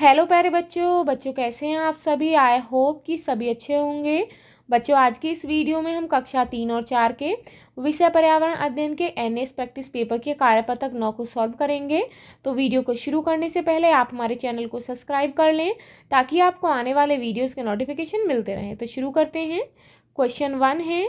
hello प्यारे बच्चों बच्चों कैसे हैं आप सभी आई होप कि सभी अच्छे होंगे बच्चों आज की इस वीडियो में हम कक्षा तीन और चार के विषय पर्यावरण अध्ययन के एन एस प्रैक्टिस पेपर के कार्यपत्रक नौ को सॉल्व करेंगे तो वीडियो को शुरू करने से पहले आप हमारे चैनल को सब्सक्राइब कर लें ताकि आपको आने वाले वीडियोज़ के नोटिफिकेशन मिलते रहें तो शुरू करते हैं क्वेश्चन वन है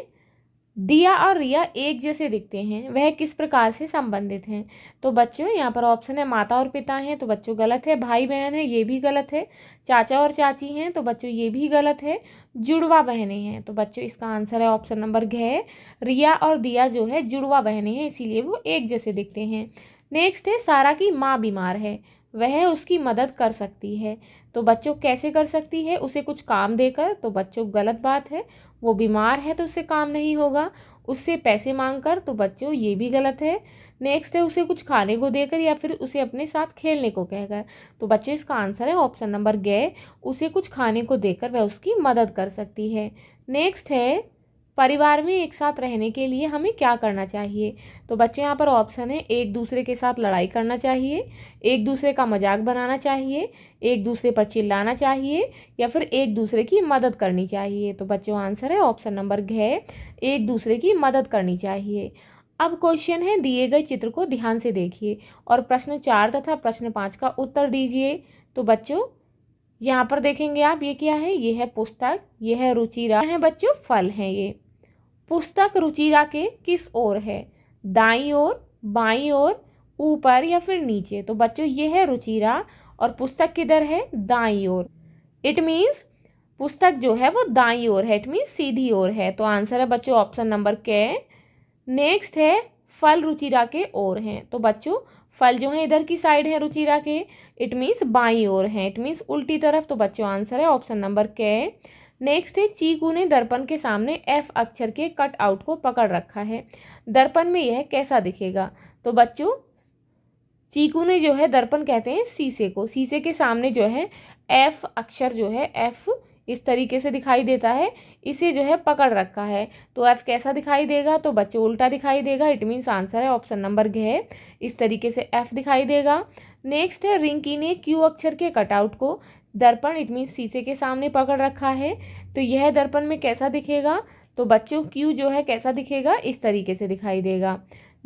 दिया और रिया एक जैसे दिखते हैं वह किस प्रकार से संबंधित हैं तो बच्चों यहाँ पर ऑप्शन है माता और पिता हैं तो बच्चों गलत है भाई बहन है ये भी गलत है चाचा और चाची हैं तो बच्चों ये भी गलत है जुड़वा बहनें हैं तो बच्चों इसका आंसर है ऑप्शन नंबर घ रिया और दिया जो है जुड़वा बहनें हैं इसीलिए वो एक जैसे दिखते हैं नेक्स्ट है सारा की माँ बीमार है वह उसकी मदद कर सकती है तो बच्चों कैसे कर सकती है उसे कुछ काम देकर तो बच्चों गलत बात है वो बीमार है तो उससे काम नहीं होगा उससे पैसे मांग कर तो बच्चों ये भी गलत है नेक्स्ट है उसे कुछ खाने को देकर या फिर उसे अपने साथ खेलने को कहकर तो बच्चे इसका आंसर है ऑप्शन नंबर गए उसे कुछ खाने को देकर वह उसकी मदद कर सकती है नेक्स्ट है परिवार में एक साथ रहने के लिए हमें क्या करना चाहिए तो बच्चे यहाँ पर ऑप्शन है एक दूसरे के साथ लड़ाई करना चाहिए एक दूसरे का मजाक बनाना चाहिए एक दूसरे पर चिल्लाना चाहिए या फिर एक दूसरे की मदद करनी चाहिए तो बच्चों आंसर है ऑप्शन नंबर घ एक दूसरे की मदद करनी चाहिए अब क्वेश्चन है दिए गए चित्र को ध्यान से देखिए और प्रश्न चार तथा प्रश्न पाँच का उत्तर दीजिए तो बच्चों यहाँ पर देखेंगे आप ये क्या है ये है पुस्तक ये है रहा है बच्चों फल हैं ये पुस्तक रुचिरा के किस ओर है दाई ओर बाई ओर ऊपर या फिर नीचे तो बच्चों ये है रुचिरा और पुस्तक किधर है दाई ओर इट मीन्स पुस्तक जो है वो दाई ओर है इट मीन्स सीधी ओर है तो आंसर है बच्चों ऑप्शन नंबर के नेक्स्ट है फल रुचिरा के ओर हैं तो बच्चों फल जो है इधर की साइड है रुचिरा के इट मीन्स बाई ओर है इट मीन्स उल्टी तरफ तो बच्चों आंसर है ऑप्शन नंबर के नेक्स्ट है चीकू ने दर्पण के सामने एफ अक्षर के कट आउट को पकड़ रखा है दर्पण में यह कैसा दिखेगा तो बच्चों चीकू ने जो है दर्पण कहते हैं शीशे को शीशे के सामने जो है एफ अक्षर जो है एफ इस तरीके से दिखाई देता है इसे जो है पकड़ रखा है तो एफ कैसा दिखाई देगा तो बच्चों उल्टा दिखाई देगा इट मीन्स आंसर है ऑप्शन नंबर घ इस तरीके से एफ दिखाई देगा नेक्स्ट है रिंकी ने क्यू अक्षर के कटआउट को दर्पण इट मीन्स शीशे के सामने पकड़ रखा है तो यह दर्पण में कैसा दिखेगा तो बच्चों क्यू जो है कैसा दिखेगा इस तरीके से दिखाई देगा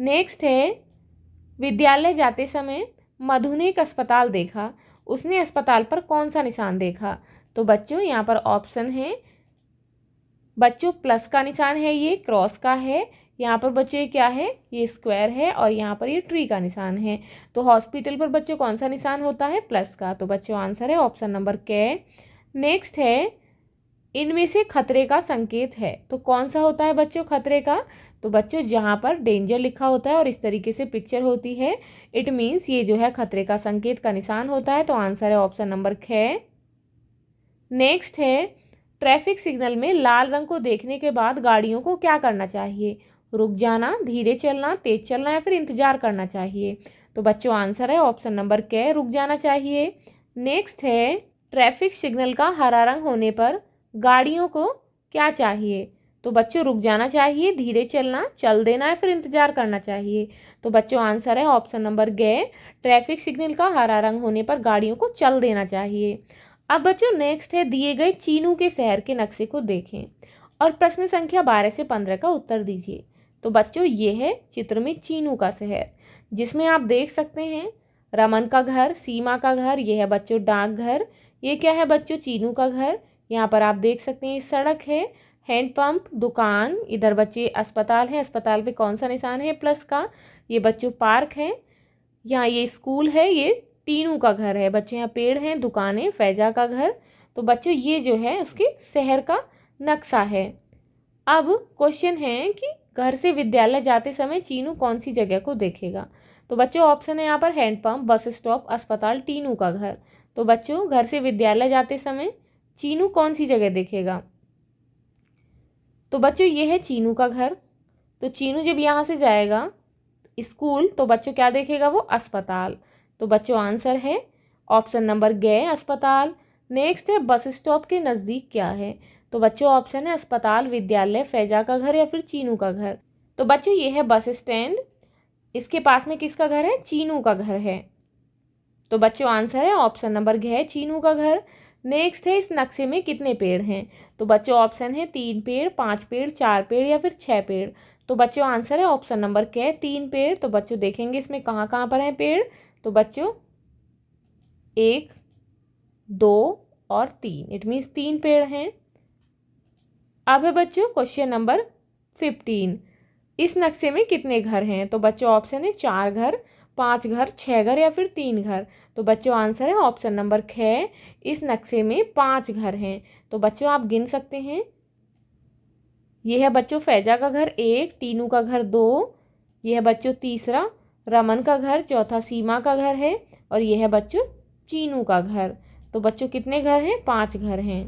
नेक्स्ट है विद्यालय जाते समय मधु ने एक अस्पताल देखा उसने अस्पताल पर कौन सा निशान देखा तो बच्चों यहाँ पर ऑप्शन है बच्चों प्लस का निशान है ये क्रॉस का है यहाँ पर बच्चे क्या है ये स्क्वायर है और यहाँ पर ये ट्री का निशान है तो हॉस्पिटल पर बच्चों कौन सा निशान होता है प्लस का तो बच्चों आंसर है ऑप्शन नंबर के नेक्स्ट है इनमें से खतरे का संकेत है तो कौन सा होता है बच्चों खतरे का तो बच्चों जहाँ पर डेंजर लिखा होता है और इस तरीके से पिक्चर होती है इट मीन्स ये जो है खतरे का संकेत का निशान होता है तो आंसर है ऑप्शन नंबर ख नेक्स्ट है ट्रैफिक सिग्नल में लाल रंग को देखने के बाद गाड़ियों को क्या करना चाहिए रुक जाना धीरे चलना तेज चलना या फिर इंतजार करना चाहिए तो बच्चों आंसर है ऑप्शन नंबर के रुक जाना चाहिए नेक्स्ट है ट्रैफिक सिग्नल का हरा रंग होने पर गाड़ियों को क्या चाहिए तो बच्चों रुक जाना चाहिए धीरे चलना चल देना है फिर इंतजार करना चाहिए तो बच्चों आंसर है ऑप्शन नंबर गए ट्रैफिक सिग्नल का हरा रंग होने पर गाड़ियों को चल देना चाहिए अब बच्चों नेक्स्ट है दिए गए चीनू के शहर के नक्शे को देखें और प्रश्न संख्या बारह से पंद्रह का उत्तर दीजिए तो बच्चों ये है चित्र में चीनू का शहर जिसमें आप देख सकते हैं रमन का घर सीमा का घर ये है बच्चों डाक घर ये क्या है बच्चों चीनू का घर यहाँ पर आप देख सकते हैं सड़क है हैंडपम्प दुकान इधर बच्चे अस्पताल है अस्पताल पे कौन सा निशान है प्लस का ये बच्चों पार्क है यहाँ ये स्कूल है ये टीनू का घर है बच्चे यहाँ पेड़ हैं दुकानें फैजा का घर तो बच्चों ये जो है उसके शहर का नक्शा है अब क्वेश्चन है कि घर से विद्यालय जाते समय चीनू कौन सी जगह को देखेगा तो बच्चों ऑप्शन है यहाँ पर हैंडपम्प बस स्टॉप अस्पताल टीनू का घर तो बच्चों घर से विद्यालय जाते समय चीनू कौन सी जगह देखेगा तो बच्चों ये है चीनू का घर तो चीनू जब यहाँ से जाएगा स्कूल तो बच्चों क्या देखेगा वो अस्पताल तो बच्चों आंसर है ऑप्शन नंबर गए अस्पताल नेक्स्ट है बस स्टॉप के नज़दीक क्या है तो बच्चों ऑप्शन है अस्पताल विद्यालय फैजा का घर या फिर चीनू का घर तो बच्चों ये है बस स्टैंड इसके पास में किसका घर है चीनू का घर है तो बच्चों आंसर है ऑप्शन नंबर घ चीनू का घर नेक्स्ट है इस नक्शे में कितने पेड़ हैं तो बच्चों ऑप्शन है तीन पेड़ पाँच पेड़ चार पेड़ या फिर छः पेड़ तो बच्चों आंसर है ऑप्शन नंबर के तीन पेड़ तो बच्चों देखेंगे इसमें कहाँ कहाँ पर हैं पेड़ तो बच्चों एक दो और तीन इट मीन्स तीन पेड़ हैं अब है बच्चों क्वेश्चन नंबर फिफ्टीन इस नक्शे में कितने घर हैं तो बच्चों ऑप्शन है चार घर पाँच घर छः घर या फिर तीन घर तो बच्चों आंसर है ऑप्शन नंबर ख इस नक्शे में पाँच घर हैं तो बच्चों आप गिन सकते हैं यह है बच्चों फैजा का घर एक टीनू का घर दो यह है बच्चों तीसरा रमन का घर चौथा सीमा का घर है और यह है बच्चों चीनू का घर तो बच्चों कितने घर हैं पाँच घर हैं